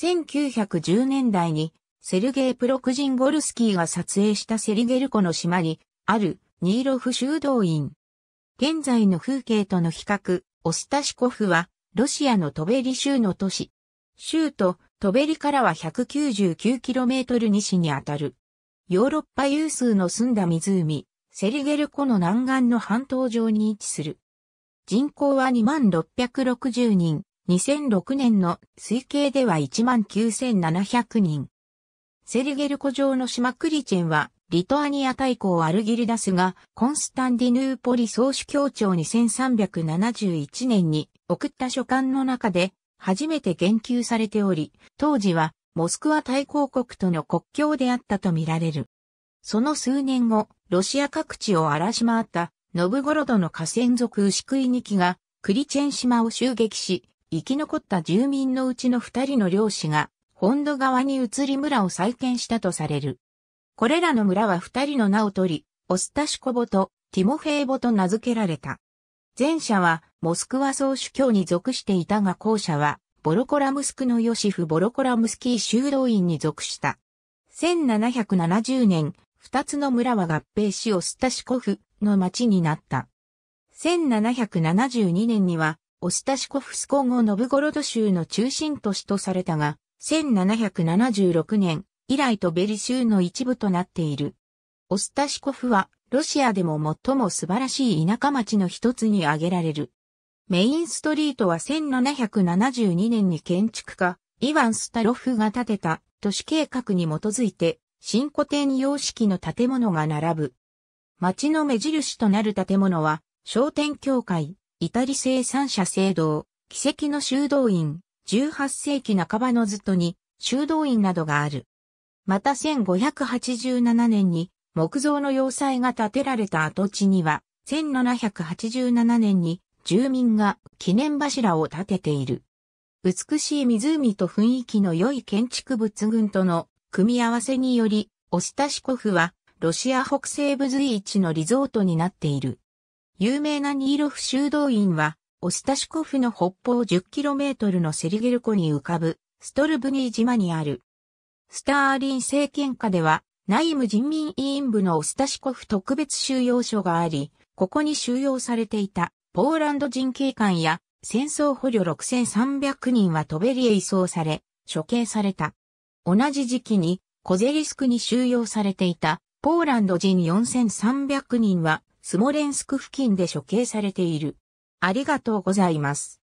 1910年代にセルゲイ・プロクジンゴルスキーが撮影したセリゲル湖の島にあるニーロフ修道院。現在の風景との比較、オスタシコフはロシアのトベリ州の都市。州都トベリからは 199km 西にあたる。ヨーロッパ有数の澄んだ湖、セリゲル湖の南岸の半島上に位置する。人口は2660人、2006年の推計では19,700人。セリゲル湖上の島クリチェンは、リトアニア大公アルギルダスが、コンスタンディヌーポリ総主教庁2371年に送った書簡の中で、初めて言及されており、当時は、モスクワ大公国との国境であったとみられる。その数年後、ロシア各地を荒らし回った、ノブゴロドの河川族牛食いニキが、クリチェン島を襲撃し、生き残った住民のうちの二人の漁師が、本土側に移り村を再建したとされる。これらの村は二人の名を取り、オスタシコボとティモフェーボと名付けられた。前者はモスクワ総主教に属していたが後者はボロコラムスクのヨシフ・ボロコラムスキー修道院に属した。1770年、二つの村は合併しオスタシコフの町になった。1772年にはオスタシコフスコ後ノブゴロド州の中心都市とされたが、1776年以来とベリ州の一部となっている。オスタシコフはロシアでも最も素晴らしい田舎町の一つに挙げられる。メインストリートは1772年に建築家、イワン・スタロフが建てた都市計画に基づいて、新古典様式の建物が並ぶ。町の目印となる建物は、商店協会、イタリ生産者聖堂、奇跡の修道院、18世紀半ばのずっとに、修道院などがある。また1587年に、木造の要塞が建てられた跡地には、1787年に住民が記念柱を建てている。美しい湖と雰囲気の良い建築物群との組み合わせにより、オスタシコフはロシア北西部随一のリゾートになっている。有名なニーロフ修道院は、オスタシコフの北方 10km のセリゲル湖に浮かぶ、ストルブニー島にある。スターリン政権下では、内務人民委員部のオスタシコフ特別収容所があり、ここに収容されていたポーランド人警官や戦争捕虜6300人はトベリへ移送され、処刑された。同じ時期にコゼリスクに収容されていたポーランド人4300人はスモレンスク付近で処刑されている。ありがとうございます。